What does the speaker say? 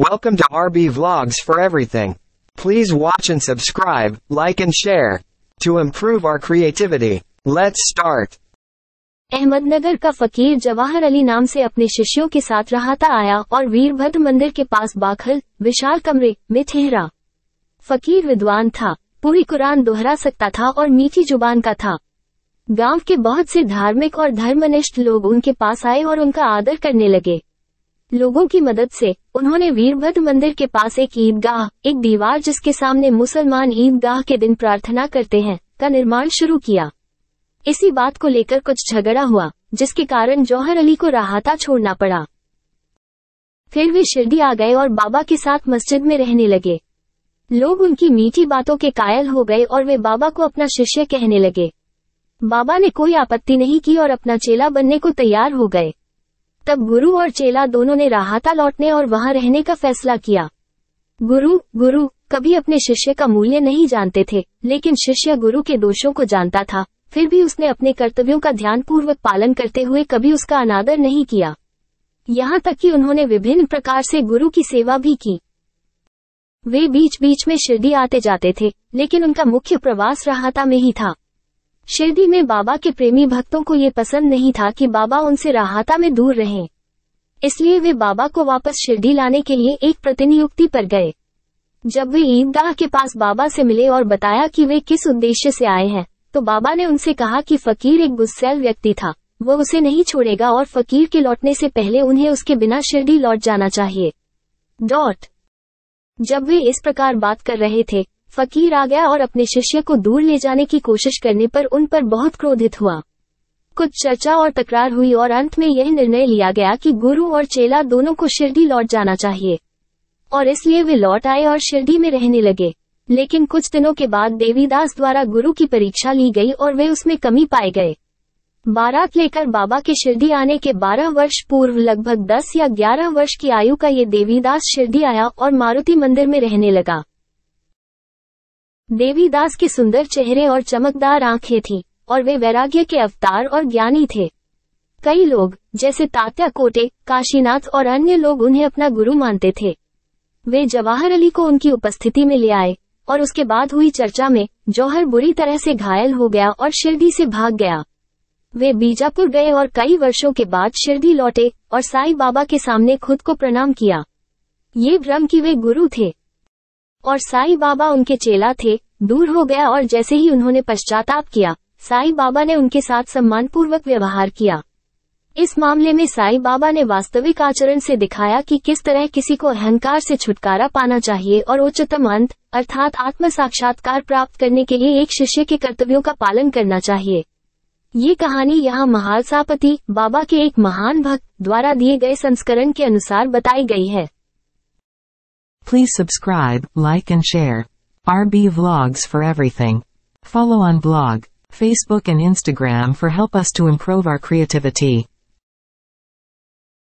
Welcome to RB Vlogs for everything. Please watch and subscribe, like and share. To improve our creativity. Let's start. Ahmednagar का फकीर जवाहर अली नाम से अपने शिष्यों के साथ रहाता आया और वीरभद्र मंदिर के पास बाखल विशाल कमरे में ठहरा फकीर विद्वान था पूरी कुरान दोहरा सकता था और मीठी जुबान का था गांव के बहुत से धार्मिक और धर्मनिष्ठ लोग उनके पास आए और उनका आदर करने लगे लोगों की मदद से उन्होंने वीरभद्र मंदिर के पास एक ईदगाह एक दीवार जिसके सामने मुसलमान ईदगाह के दिन प्रार्थना करते हैं का निर्माण शुरू किया इसी बात को लेकर कुछ झगड़ा हुआ जिसके कारण जौहर अली को राहता छोड़ना पड़ा फिर वे शिरडी आ गए और बाबा के साथ मस्जिद में रहने लगे लोग उनकी मीठी बातों के कायल हो गए और वे बाबा को अपना शिष्य कहने लगे बाबा ने कोई आपत्ति नहीं की और अपना चेला बनने को तैयार हो गए तब गुरु और चेला दोनों ने राहता लौटने और वहां रहने का फैसला किया गुरु गुरु कभी अपने शिष्य का मूल्य नहीं जानते थे लेकिन शिष्य गुरु के दोषों को जानता था फिर भी उसने अपने कर्तव्यों का ध्यान पूर्वक पालन करते हुए कभी उसका अनादर नहीं किया यहाँ तक कि उन्होंने विभिन्न प्रकार से गुरु की सेवा भी की वे बीच बीच में शिरडी आते जाते थे लेकिन उनका मुख्य प्रवास राहता में ही था शिरडी में बाबा के प्रेमी भक्तों को ये पसंद नहीं था कि बाबा उनसे राहता में दूर रहें इसलिए वे बाबा को वापस शिरडी लाने के लिए एक प्रतिनियुक्ति पर गए जब वे ईदगाह के पास बाबा से मिले और बताया कि वे किस उद्देश्य से आए हैं तो बाबा ने उनसे कहा कि फकीर एक गुस्सैल व्यक्ति था वो उसे नहीं छोड़ेगा और फकीर के लौटने से पहले उन्हें उसके बिना शिरडी लौट जाना चाहिए डॉट जब वे इस प्रकार बात कर रहे थे फकीर आ गया और अपने शिष्य को दूर ले जाने की कोशिश करने पर उन पर बहुत क्रोधित हुआ कुछ चर्चा और तकरार हुई और अंत में यह निर्णय लिया गया कि गुरु और चेला दोनों को शिरडी लौट जाना चाहिए और इसलिए वे लौट आए और शिरडी में रहने लगे लेकिन कुछ दिनों के बाद देवीदास द्वारा गुरु की परीक्षा ली गई और वे उसमें कमी पाए गए बारात लेकर बाबा के शिरडी आने के 12 वर्ष पूर्व लगभग 10 या 11 वर्ष की आयु का ये देवीदास शिरडी आया और मारुति मंदिर में रहने लगा देवीदास के सुंदर चेहरे और चमकदार आंखें थीं और वे वैराग्य के अवतार और ज्ञानी थे कई लोग जैसे तात्या कोटे काशीनाथ और अन्य लोग उन्हें अपना गुरु मानते थे वे जवाहर अली को उनकी उपस्थिति में ले आए और उसके बाद हुई चर्चा में जौहर बुरी तरह से घायल हो गया और शिरडी से भाग गया वे बीजापुर गए और कई वर्षों के बाद शिरडी लौटे और साईं बाबा के सामने खुद को प्रणाम किया ये भ्रम की वे गुरु थे और साई बाबा उनके चेला थे दूर हो गया और जैसे ही उन्होंने पश्चाताप किया साई बाबा ने उनके साथ सम्मान पूर्वक व्यवहार किया इस मामले में साई बाबा ने वास्तविक आचरण से दिखाया कि किस तरह किसी को अहंकार से छुटकारा पाना चाहिए और उच्चतम अंत अर्थात आत्म साक्षात्कार प्राप्त करने के लिए एक शिष्य के कर्तव्यों का पालन करना चाहिए ये कहानी यहाँ महालसापति बाबा के एक महान भक्त द्वारा दिए गए संस्करण के अनुसार बताई गई है Please subscribe, like and share. RB Vlogs for everything. Follow on blog, Facebook and Instagram for help us to improve our creativity.